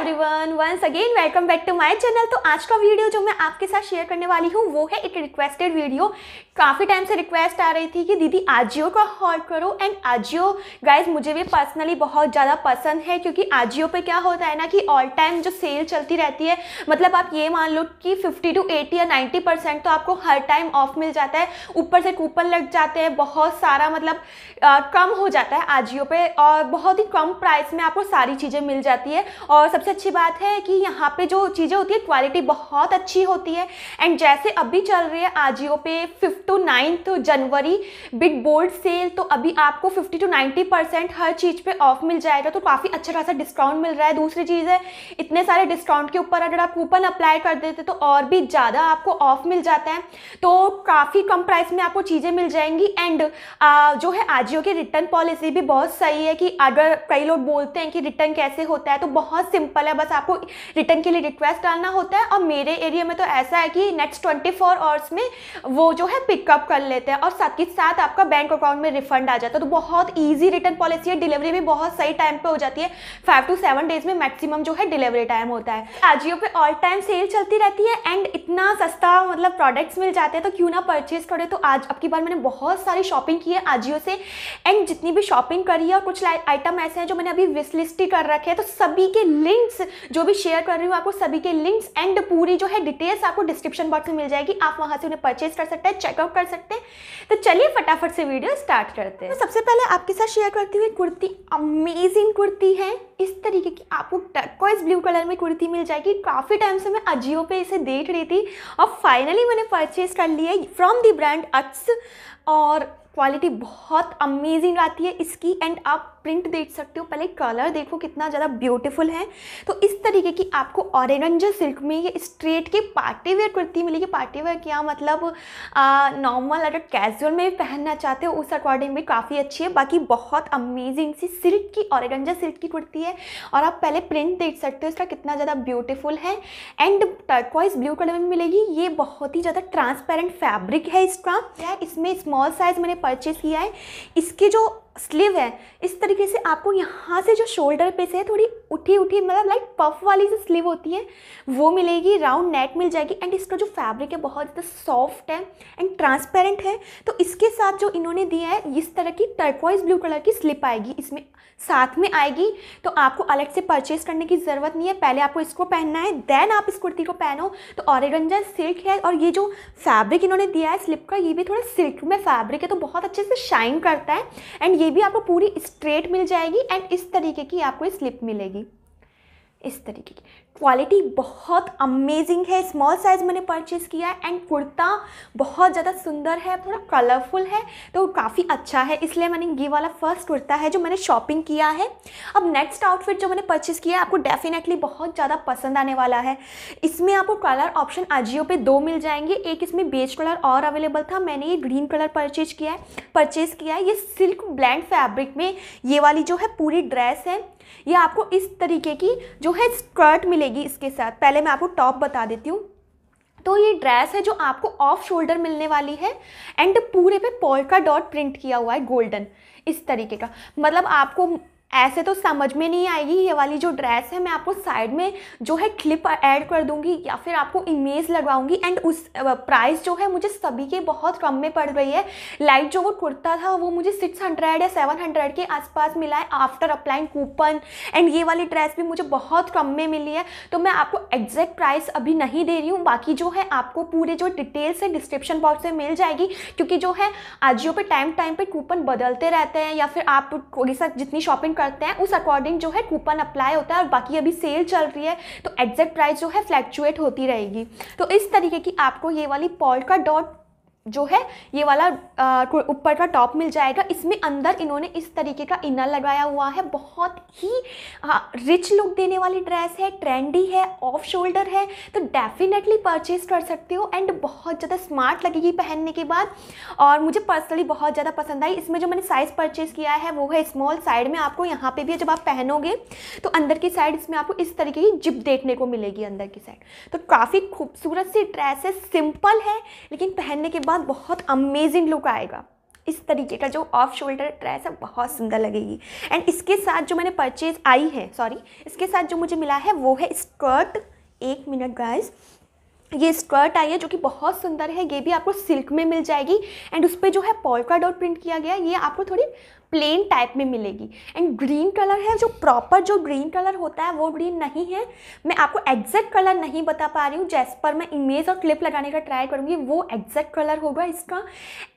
Everyone once again welcome back to my channel तो आज का वीडियो जो मैं आपके साथ शेयर करने वाली हूँ वो है एक रिक्वेस्टेड वीडियो काफ़ी टाइम से रिक्वेस्ट आ रही थी कि दीदी आजियो का हॉल करो एंड आजियो गाइस मुझे भी पर्सनली बहुत ज़्यादा पसंद है क्योंकि आजियो पे क्या होता है ना कि ऑल टाइम जो सेल चलती रहती है मतलब आप ये मान लो कि फिफ्टी टू एटी या नाइन्टी तो आपको हर टाइम ऑफ मिल जाता है ऊपर से कूपन लग जाते हैं बहुत सारा मतलब आ, कम हो जाता है आजियो पर और बहुत ही कम प्राइस में आपको सारी चीज़ें मिल जाती है और सबसे सबसे अच्छी बात है कि यहाँ पे जो चीज़ें होती है क्वालिटी बहुत अच्छी होती है एंड जैसे अभी चल रही है आजियो पे फिफ्थ टू नाइन्थ जनवरी बिग बोर्ड सेल तो अभी आपको फिफ्टी टू नाइन्टी परसेंट हर चीज़ पे ऑफ मिल जाएगा तो काफ़ी अच्छा खासा डिस्काउंट मिल रहा है दूसरी चीज़ है इतने सारे डिस्काउंट के ऊपर अगर आप कूपन अप्लाई कर देते तो और भी ज़्यादा आपको ऑफ मिल जाता है तो काफ़ी कम प्राइस में आपको चीज़ें मिल जाएंगी एंड जो है आजियो की रिटर्न पॉलिसी भी बहुत सही है कि अगर कई लोग बोलते हैं कि रिटर्न कैसे होता है तो बहुत सिंपल सिंपल है बस आपको रिटर्न के लिए रिक्वेस्ट डालना होता है और मेरे एरिया में तो ऐसा है कि नेक्स्ट ट्वेंटी फोर आवर्स में वो जो है पिकअप कर लेते हैं और साथ ही साथ आपका बैंक अकाउंट में रिफंड आ जाता है तो बहुत ईजी रिटर्न पॉलिसी है डिलीवरी भी बहुत सही टाइम पर हो जाती है फाइव टू सेवन डेज में मैक्सिमम जो है डिलीवरी टाइम होता है आजियो पे ऑल टाइम सेल चलती रहती है एंड इतना सस्ता मतलब प्रोडक्ट्स मिल जाते हैं तो क्यों ना परचेज करें तो आज अब की बार मैंने बहुत सारी शॉपिंग की है आजियो से एंड जितनी भी शॉपिंग करी है और कुछ आइटम ऐसे हैं जो मैंने अभी विश लिस्ट ही कर रखे हैं तो सभी के लिंक लिंक्स जो भी शेयर कर रही हूँ आपको सभी के लिंक्स एंड पूरी जो है डिटेल्स आपको डिस्क्रिप्शन बॉक्स में मिल जाएगी आप वहाँ से उन्हें परचेज कर सकते हैं चेकआउट कर सकते हैं तो चलिए फटाफट से वीडियो स्टार्ट करते हैं तो सबसे पहले आपके साथ शेयर करती हुई कुर्ती अमेजिंग कुर्ती है इस तरीके की आपको टर्कोइज ब्लू कलर में कुर्ती मिल जाएगी काफ़ी टाइम से मैं अजियो पे इसे देख रही थी और फाइनली मैंने परचेज कर लिया फ्रॉम दी ब्रांड अट्स और क्वालिटी बहुत अमेजिंग आती है इसकी एंड आप प्रिंट देख सकते हो पहले कलर देखो कितना ज़्यादा ब्यूटीफुल है तो इस तरीके की आपको ऑरेंजा सिल्क में ये स्ट्रेट के पार्टी वेयर कुर्ती मिलेगी पार्टी वेयर क्या मतलब नॉर्मल अगर कैजुअल में भी पहनना चाहते हो उस अकॉर्डिंग भी काफ़ी अच्छी है बाकी बहुत अमेजिंग सी सिल्क की ऑरेंजा सिल्क की कुर्ती है और आप पहले प्रिंट देख सकते हो इसका कितना ज़्यादा ब्यूटीफुल है एंड टर्कवाइज ब्लू कलर में मिलेगी ये बहुत ही ज़्यादा ट्रांसपेरेंट फैब्रिक है इसका इसमें स्मॉल साइज़ मैंने परचेज़ किया है इसके जो स्लीव है इस तरीके से आपको यहाँ से जो शोल्डर पे से है थोड़ी उठी उठी मतलब लाइक पफ वाली जो स्लीव होती है वो मिलेगी राउंड नेट मिल जाएगी एंड इसका जो फैब्रिक है बहुत ज़्यादा सॉफ्ट है एंड ट्रांसपेरेंट है तो इसके साथ जो इन्होंने दिया है इस तरह की टर्कवाइज ब्लू कलर की स्लिप आएगी इसमें साथ में आएगी तो आपको अलग से परचेज करने की ज़रूरत नहीं है पहले आपको इसको पहनना है देन आप इस कुर्ती को पहनो तो औरगंजा सिल्क है और ये जो फैब्रिक इन्होंने दिया है स्लिप का ये भी थोड़ा सिल्क में फैब्रिक है तो बहुत अच्छे से शाइन करता है एंड ये भी आपको पूरी स्ट्रेट मिल जाएगी एंड इस तरीके की आपको स्लिप मिलेगी इस तरीके की क्वालिटी बहुत अमेजिंग है स्मॉल साइज़ मैंने परचेज़ किया है एंड कुर्ता बहुत ज़्यादा सुंदर है थोड़ा कलरफुल है तो काफ़ी अच्छा है इसलिए मैंने ये वाला फर्स्ट कुर्ता है जो मैंने शॉपिंग किया है अब नेक्स्ट आउटफिट जो मैंने परचेज़ किया है आपको डेफिनेटली बहुत ज़्यादा पसंद आने वाला है इसमें आपको कलर ऑप्शन आजियो पर दो मिल जाएंगे एक इसमें बेज कलर और अवेलेबल था मैंने ये ग्रीन कलर परचेज किया है परचेज़ किया है ये सिल्क ब्लैंड फैब्रिक में ये वाली जो है पूरी ड्रेस है ये आपको इस तरीके की जो है स्कर्ट मिलेगी मिलेगी इसके साथ पहले मैं आपको टॉप बता देती हूँ तो ये ड्रेस है जो आपको ऑफ शोल्डर मिलने वाली है एंड पूरे पे पोल्का डॉट प्रिंट किया हुआ है गोल्डन इस तरीके का मतलब आपको ऐसे तो समझ में नहीं आएगी ये वाली जो ड्रेस है मैं आपको साइड में जो है क्लिप ऐड कर दूंगी या फिर आपको इमेज लगवाऊंगी एंड उस प्राइस जो है मुझे सभी के बहुत कम में पड़ रही है लाइट जो वो कुर्ता था वो मुझे 600 या 700 के आसपास मिला है आफ्टर अप्लाइंग कूपन एंड ये वाली ड्रेस भी मुझे बहुत कम में मिली है तो मैं आपको एग्जैक्ट प्राइस अभी नहीं दे रही हूँ बाकी जो है आपको पूरे जो डिटेल्स है डिस्क्रिप्शन बॉक्स में मिल जाएगी क्योंकि जो है आजियो पर टाइम टाइम पर कूपन बदलते रहते हैं या फिर आप थोड़ी सा जितनी शॉपिंग करते हैं उस अकॉर्डिंग जो है कूपन अप्लाई होता है और बाकी अभी सेल चल रही है तो एग्जैक्ट प्राइस जो है फ्लैक्चुएट होती रहेगी तो इस तरीके की आपको ये वाली का डॉट जो है ये वाला ऊपर का टॉप मिल जाएगा इसमें अंदर इन्होंने इस तरीके का इनर लगाया हुआ है बहुत ही आ, रिच लुक देने वाली ड्रेस है ट्रेंडी है ऑफ शोल्डर है तो डेफिनेटली परचेज कर सकते हो एंड बहुत ज़्यादा स्मार्ट लगेगी पहनने के बाद और मुझे पर्सनली बहुत ज़्यादा पसंद आई इसमें जो मैंने साइज़ परचेज़ किया है वो है स्मॉल साइड में आपको यहाँ पर भी जब आप पहनोगे तो अंदर की साइड इसमें आपको इस तरीके की जिप देखने को मिलेगी अंदर की साइड तो काफ़ी खूबसूरत सी ड्रेस है सिंपल है लेकिन पहनने के बाद बाद बहुत अमेजिंग लुक आएगा इस तरीके का जो ऑफ शोल्डर ड्रेस है बहुत सुंदर लगेगी एंड इसके साथ जो मैंने परचेज आई है सॉरी इसके साथ जो मुझे मिला है वो है स्कर्ट एक मिनट गाइस ये स्कर्ट आई है जो कि बहुत सुंदर है ये भी आपको सिल्क में मिल जाएगी एंड उस पर जो है पॉल्का डॉट प्रिंट किया गया ये आपको थोड़ी प्लेन टाइप में मिलेगी एंड ग्रीन कलर है जो प्रॉपर जो ग्रीन कलर होता है वो ग्रीन नहीं है मैं आपको एग्जैक्ट कलर नहीं बता पा रही हूँ जैस पर मैं इमेज और क्लिप लगाने का ट्राई करूँगी वो एग्जैक्ट कलर होगा इसका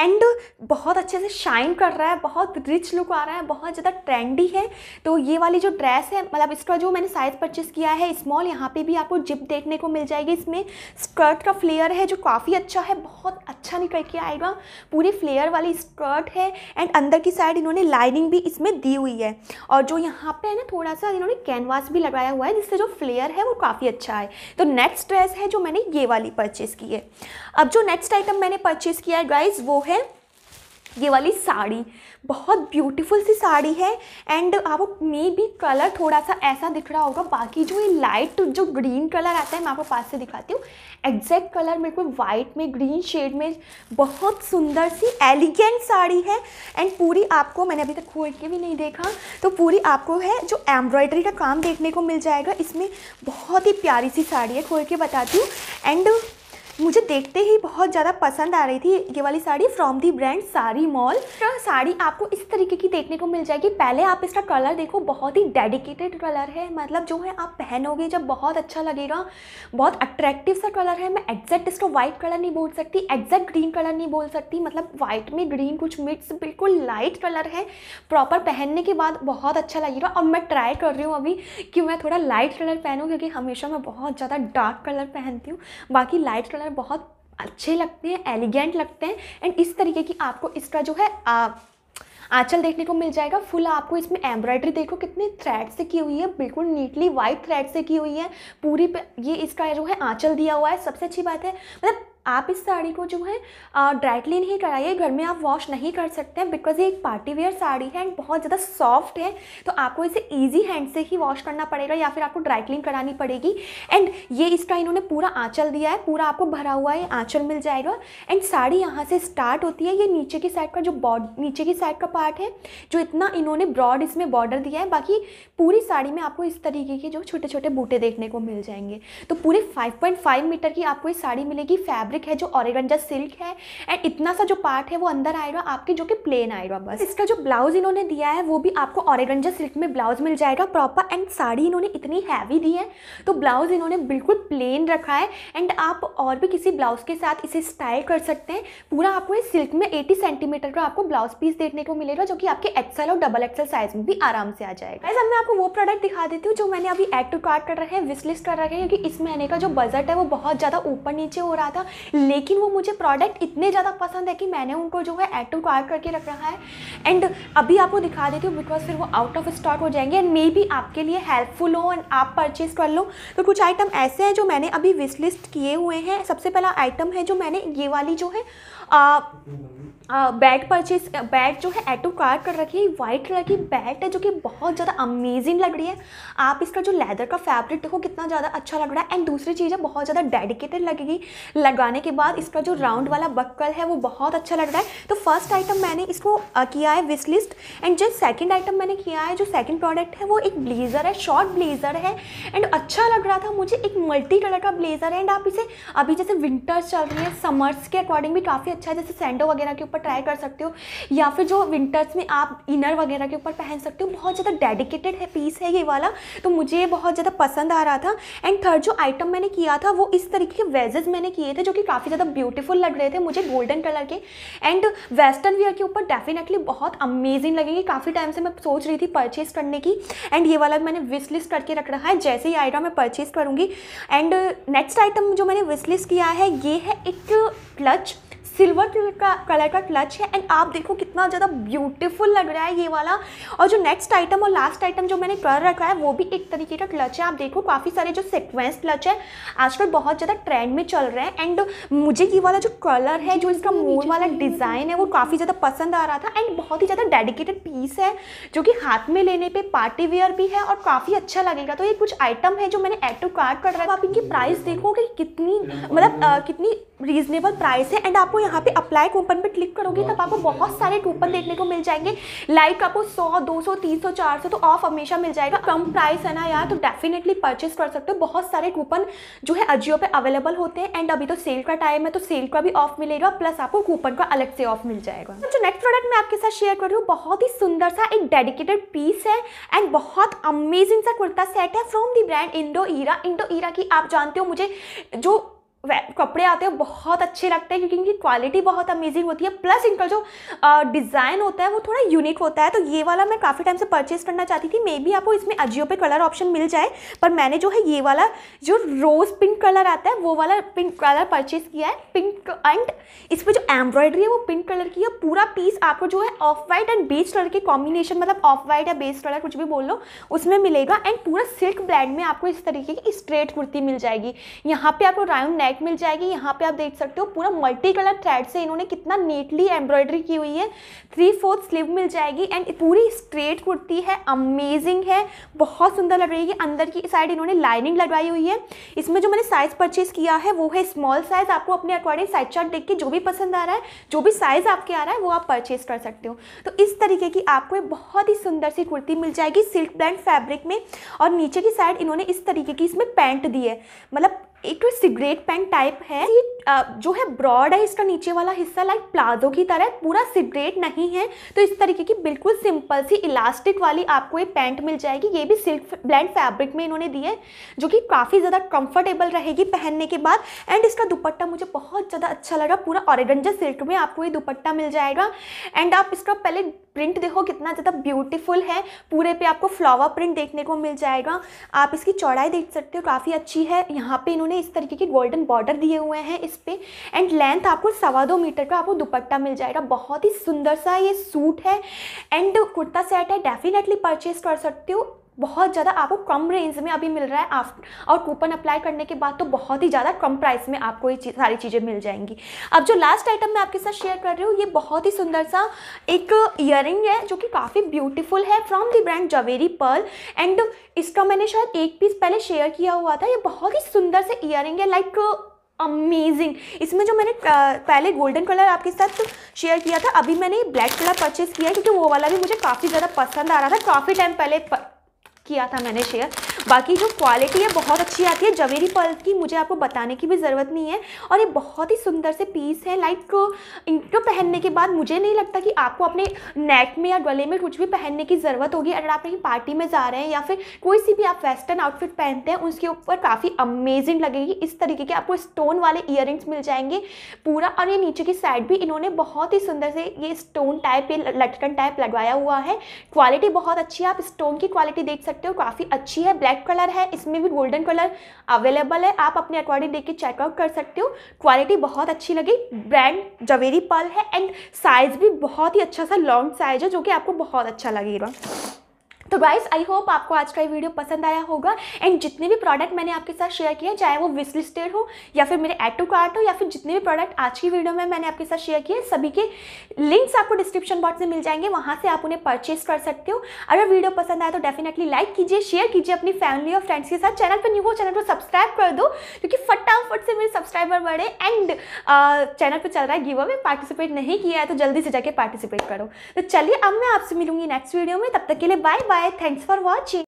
एंड बहुत अच्छे से शाइन कर रहा है बहुत रिच लुक आ रहा है बहुत ज़्यादा ट्रेंडी है तो ये वाली जो ड्रेस है मतलब इसका जो मैंने साइज़ परचेस किया है स्मॉल यहाँ पर भी आपको जिप देखने को मिल जाएगी इसमें स्कर्ट का फ्लेयर है जो काफ़ी अच्छा है बहुत अच्छा निकल के आएगा पूरी फ्लेयर वाली स्कर्ट है एंड अंदर की साइड इन्होंने इन्होंने लाइनिंग भी इसमें दी हुई है और जो यहाँ पे है ना थोड़ा सा इन्होंने कैनवास भी लगाया हुआ है जिससे जो फ्लेयर है वो काफ़ी अच्छा है तो नेक्स्ट ड्रेस है जो मैंने ये वाली परचेज़ की है अब जो नेक्स्ट आइटम मैंने परचेज़ किया है ड्राइज वो है ये वाली साड़ी बहुत ब्यूटीफुल सी साड़ी है एंड आप मे भी कलर थोड़ा सा ऐसा दिख रहा होगा बाकी जो ये लाइट जो ग्रीन कलर आता है मैं आपको पास से दिखाती हूँ एग्जैक्ट कलर मेरे को वाइट में ग्रीन शेड में बहुत सुंदर सी एलिगेंट साड़ी है एंड पूरी आपको मैंने अभी तक खोल के भी नहीं देखा तो पूरी आपको है जो एम्ब्रॉयडरी का काम देखने को मिल जाएगा इसमें बहुत ही प्यारी सी साड़ी है खोल के बताती हूँ एंड मुझे देखते ही बहुत ज़्यादा पसंद आ रही थी ये वाली sari from the brand Saree Mall sari आपको इस तरीके की देखने को मिल जाएगी पहले आप इसका कलर देखो बहुत ही डेडिकेटेड कलर है मतलब जो है आप पहनोगे जब बहुत अच्छा लगेगा बहुत अट्रैक्टिव सा कलर है मैं एग्जैक्ट इसको वाइट कलर नहीं बोल सकती एग्जैक्ट ग्रीन कलर नहीं बोल सकती मतलब वाइट में ग्रीन कुछ मिक्स बिल्कुल लाइट कलर है प्रॉपर पहनने के बाद बहुत अच्छा लगेगा और मैं ट्राई कर रही हूँ अभी कि मैं थोड़ा लाइट कलर पहनूँ क्योंकि हमेशा मैं बहुत ज़्यादा डार्क कलर पहनती हूँ बाकी लाइट कलर कलर बहुत अच्छे लगते हैं एलिगेंट लगते हैं एंड इस तरीके की आपको इसका जो है आ, आंचल देखने को मिल जाएगा फुल आपको इसमें एम्ब्रॉयडरी देखो कितनी थ्रेड से की हुई है बिल्कुल नीटली वाइट थ्रेड से की हुई है पूरी पे ये इसका जो है आंचल दिया हुआ है सबसे अच्छी बात है मतलब आप इस साड़ी को जो है ड्राई क्लीन ही कराइए घर में आप वॉश नहीं कर सकते हैं बिकॉज ये एक पार्टी वेयर साड़ी है एंड बहुत ज़्यादा सॉफ्ट है तो आपको इसे ईजी हैंड से ही वॉश करना पड़ेगा या फिर आपको ड्राई क्लीन करानी पड़ेगी एंड ये इसका इन्होंने पूरा आँचल दिया है पूरा आपको भरा हुआ है आँचल मिल जाएगा एंड साड़ी यहाँ से स्टार्ट होती है ये नीचे की साइड का जो बॉड नीचे की साइड का पार्ट है जो इतना इन्होंने ब्रॉड इसमें बॉर्डर दिया है बाकी पूरी साड़ी में आपको इस तरीके के जो छोटे छोटे बूटे देखने को मिल जाएंगे तो पूरे फाइव मीटर की आपको ये साड़ी मिलेगी फैब्रिक फैब्रिक है जो ऑरिगंजा सिल्क है एंड इतना सा जो पार्ट है वो अंदर आएगा आपके जो कि प्लेन आएगा बस इसका जो ब्लाउज इन्होंने दिया है वो भी आपको ऑरिगंजा सिल्क में ब्लाउज मिल जाएगा प्रॉपर एंड साड़ी इन्होंने इतनी हैवी दी है तो ब्लाउज इन्होंने बिल्कुल प्लेन रखा है एंड आप और भी किसी ब्लाउज के साथ इसे स्टाइल कर सकते हैं पूरा आपको इस सिल्क में एटी सेंटीमीटर का आपको ब्लाउज पीस देखने को मिलेगा जो कि आपके एक्सल और डबल एक्सल साइज में भी आराम से आ जाएगा ऐसा मैं आपको वो प्रोडक्ट दिखा देती हूँ जो मैंने अभी एड टू कार्ड कर रहे हैं विश कर रखे हैं क्योंकि इस महीने का जो बजट है वो बहुत ज़्यादा ऊपर नीचे हो रहा था लेकिन वो मुझे प्रोडक्ट इतने ज़्यादा पसंद है कि मैंने उनको जो है एड टू कार्ट करके रख रखा है एंड अभी आपको दिखा देती हूँ बिकॉज फिर वो आउट ऑफ स्टॉक हो जाएंगे एंड मे बी आपके लिए हेल्पफुल हो एंड आप परचेज़ कर लो तो कुछ आइटम ऐसे हैं जो मैंने अभी विश लिस्ट किए हुए हैं सबसे पहला आइटम है जो मैंने ये वाली जो है आ, बैट परचेज बैट जो है एटो कार कर रखी है वाइट कलर की बैट है जो कि बहुत ज़्यादा अमेजिंग लग रही है आप इसका जो लेदर का फैब्रिक देखो कितना ज़्यादा अच्छा लग रहा है एंड दूसरी चीज़ है बहुत ज़्यादा डेडिकेटेड लगेगी लगाने के बाद इसका जो राउंड वाला बक्कल है वो बहुत अच्छा लग रहा है तो फर्स्ट आइटम मैंने इसको किया है विस लिस्ट एंड जो सेकेंड आइटम मैंने किया है जो सेकेंड प्रोडक्ट है वो एक ब्लेज़र है शॉर्ट ब्लेज़र है एंड अच्छा लग रहा था मुझे एक मल्टी कलर का ब्लेज़र है एंड आप इसे अभी जैसे विंटर्स चल रही है समर्स के अकॉर्डिंग भी काफ़ी अच्छा है जैसे सेंडो वगैरह के ऊपर ट्राई कर सकते हो या फिर जो विंटर्स में आप इनर वगैरह के ऊपर पहन सकते हो बहुत ज़्यादा डेडिकेटेड है पीस है ये वाला तो मुझे बहुत ज़्यादा पसंद आ रहा था एंड थर्ड जो आइटम मैंने किया था वो इस तरीके के वेजेज़ मैंने किए थे जो कि काफ़ी ज़्यादा ब्यूटीफुल लग रहे थे मुझे गोल्डन कलर के एंड वेस्टर्न वेयर के ऊपर डेफिनेटली बहुत अमेजिंग लगेंगे काफ़ी टाइम से मैं सोच रही थी परचेज करने की एंड ये वाला मैंने विश लिस्ट करके रख रखा है जैसे ही आइटम मैं परचेज करूँगी एंड नेक्स्ट आइटम जो मैंने विश लिस्ट किया है ये है एक क्लच सिल्वर का कलर का क्लच है एंड आप देखो कितना ज़्यादा ब्यूटीफुल लग रहा है ये वाला और जो नेक्स्ट आइटम और लास्ट आइटम जो मैंने कर रखा है वो भी एक तरीके का क्लच है आप देखो काफ़ी सारे जो सिक्वेंस क्लच है आजकल बहुत ज़्यादा ट्रेंड में चल रहे हैं एंड मुझे ये वाला जो कलर है जो इसका मोर वाला डिज़ाइन है वो काफ़ी ज़्यादा पसंद आ रहा था एंड बहुत ही ज़्यादा डेडिकेटेड पीस है जो कि हाथ में लेने पर पार्टी वेयर भी है और काफ़ी अच्छा लगेगा तो ये कुछ आइटम है जो मैंने एक्टिव कार्ड कर रहा है आप इनकी प्राइस देखो कि कितनी मतलब कितनी रीजनेबल प्राइस है एंड आपको यहाँ पे अप्लाई कूपन पे क्लिक करोगे तब आपको बहुत सारे कूपन देखने को मिल जाएंगे लाइक आपको 100, 200, 300, 400 तो ऑफ हमेशा मिल जाएगा कम प्राइस है ना यार तो डेफिनेटली परचेस कर सकते हो बहुत सारे कूपन जो है अजियो पे अवेलेबल होते हैं एंड अभी तो सेल का टाइम है तो सेल का भी ऑफ मिलेगा प्लस आपको कूपन का अलग से ऑफ मिल जाएगा तो जो नेक्स्ट प्रोडक्ट मैं आपके साथ शेयर कर रही हूँ बहुत ही सुंदर सा एक डेडिकेटेड पीस है एंड बहुत अमेजिंग सा कुर्ता सेट है from the brand Indo Era Indo Era की आप जानते हो मुझे जो कपड़े आते हैं बहुत अच्छे लगते हैं क्योंकि इनकी क्वालिटी बहुत अमेजिंग होती है प्लस इनका जो डिज़ाइन होता है वो थोड़ा यूनिक होता है तो ये वाला मैं काफ़ी टाइम से परचेज करना चाहती थी मे बी आपको इसमें अजियो पे कलर ऑप्शन मिल जाए पर मैंने जो है ये वाला जो रोज़ पिंक कलर आता है वो वाला पिंक कलर परचेज किया है पिंक एंड इस पर जो एम्ब्रॉयडरी है वो पिंक कलर की है पूरा पीस आपको जो है off white and beige colour के कॉम्बिनेशन मतलब ऑफ वाइट या बेस कलर कुछ भी बोल लो उसमें मिलेगा एंड पूरा सिल्क ब्रांड में आपको इस तरीके की स्ट्रेट कुर्ती मिल जाएगी यहाँ पर आपको राउंड नेक नेक मिल जाएगी यहाँ पे आप देख सकते हो पूरा मल्टी कलर थ्रेड से इन्होंने कितना नीटली एम्ब्रॉयडरी की हुई है थ्री फोर्थ स्लीव मिल जाएगी एंड पूरी स्ट्रेट कुर्ती है अमेजिंग है बहुत सुंदर लग रही है अंदर की साइड इन्होंने लाइनिंग लगवाई हुई है इसमें जो मैंने साइज़ परचेज़ किया है वो है स्मॉल साइज़ आपको अपने अकॉर्डिंग साइज चार्ट देख के जो भी पसंद आ रहा है जो भी साइज़ आपके आ रहा है वो आप परचेज़ कर सकते हो तो इस तरीके की आपको बहुत ही सुंदर सी कुर्ती मिल जाएगी सिल्क ब्लैंड फैब्रिक में और नीचे की साइड इन्होंने इस तरीके की इसमें पैंट दी है मतलब एक सिगरेट पैंट टाइप है uh, जो है ब्रॉड है इसका नीचे वाला हिस्सा लाइक प्लाजो की तरह पूरा सिगरेट नहीं है तो इस तरीके की बिल्कुल सिंपल सी इलास्टिक वाली आपको ये पैंट मिल जाएगी ये भी सिल्क ब्लैंड फैब्रिक में इन्होंने दी है जो कि काफ़ी ज़्यादा कंफर्टेबल रहेगी पहनने के बाद एंड इसका दुपट्टा मुझे बहुत ज़्यादा अच्छा लगा पूरा ऑरेगंजा सिल्क में आपको ये दुपट्टा मिल जाएगा एंड आप इसका पहले प्रिंट देखो कितना ज़्यादा ब्यूटीफुल है पूरे पे आपको फ्लावर प्रिंट देखने को मिल जाएगा आप इसकी चौड़ाई देख सकते हो काफ़ी अच्छी है यहाँ पे इन्होंने इस तरीके के गोल्डन बॉर्डर दिए हुए हैं इस पर एंड लेंथ आपको सवा दो मीटर का आपको दुपट्टा मिल जाएगा बहुत ही सुंदर सा ये सूट है एंड कुर्ता सेट है डेफिनेटली परचेज कर सकते हो बहुत ज़्यादा आपको कम रेंज में अभी मिल रहा है आप और कूपन अप्लाई करने के बाद तो बहुत ही ज़्यादा कम प्राइस में आपको ये चीज़, सारी चीज़ें मिल जाएंगी अब जो लास्ट आइटम मैं आपके साथ शेयर कर रही हूँ ये बहुत ही सुंदर सा एक ईयर है जो कि काफ़ी ब्यूटीफुल है from the brand Zaveri pearl and इसका मैंने शायद एक पीस पहले शेयर किया हुआ था ये बहुत ही सुंदर से इयर है लाइक अमेजिंग इसमें जो मैंने पहले गोल्डन कलर आपके साथ शेयर किया था अभी मैंने ब्लैक कलर परचेज़ किया क्योंकि वो वाला भी मुझे काफ़ी ज़्यादा पसंद आ रहा था काफ़ी टाइम पहले किया था मैंने शेयर बाकी जो क्वालिटी है बहुत अच्छी आती है जवेरी पर्ल की मुझे आपको बताने की भी ज़रूरत नहीं है और ये बहुत ही सुंदर से पीस है लाइक तो, इनको पहनने के बाद मुझे नहीं लगता कि आपको अपने नेक में या गले में कुछ भी पहनने की ज़रूरत होगी अगर आप कहीं पार्टी में जा रहे हैं या फिर कोई सी भी आप वेस्टर्न आउटफिट पहनते हैं उसके ऊपर काफ़ी अमेजिंग लगेगी इस तरीके के आपको स्टोन वाले ईयर मिल जाएंगे पूरा और ये नीचे की साइड भी इन्होंने बहुत ही सुंदर से ये स्टोन टाइप ये लटकन टाइप लगवाया हुआ है क्वालिटी बहुत अच्छी है आप स्टोन की क्वालिटी देख सकते हो काफ़ी अच्छी है ब्लैक ब्लैक कलर है इसमें भी गोल्डन कलर अवेलेबल है आप अपने अकॉर्डिंग देख के चेकआउट कर सकते हो क्वालिटी बहुत अच्छी लगी ब्रांड जवेरी पल है एंड साइज़ भी बहुत ही अच्छा सा लॉन्ग साइज है जो कि आपको बहुत अच्छा लगेगा तो गाइस आई होप आपको आज का ये वीडियो पसंद आया होगा एंड जितने भी प्रोडक्ट मैंने आपके साथ शेयर किए चाहे वो विशलिस्टेड हो या फिर मेरे एड टू कार्ट हो या फिर जितने भी प्रोडक्ट आज की वीडियो में मैंने आपके साथ शेयर किए सभी के लिंक्स आपको डिस्क्रिप्शन बॉक्स में मिल जाएंगे वहाँ से आप उन्हें परचेज कर सकते हो अगर वीडियो पसंद आया तो डेफिनेटली लाइक कीजिए शेयर कीजिए अपनी फैमिली और फ्रेंड्स के साथ चैनल पर न्यू हो चैनल को सब्सक्राइब कर दो क्योंकि फटाफट से मेरे सब्सक्राइबर बढ़े एंड चैनल पर चल रहा है गिव अवे पार्टिसिपेट नहीं किया है तो जल्दी से जाके पार्टिसिपेट करो तो चलिए अब मैं आपसे मिलूंगी नेक्स्ट वीडियो में तब तक के लिए bye bye Bye. Thanks for watching.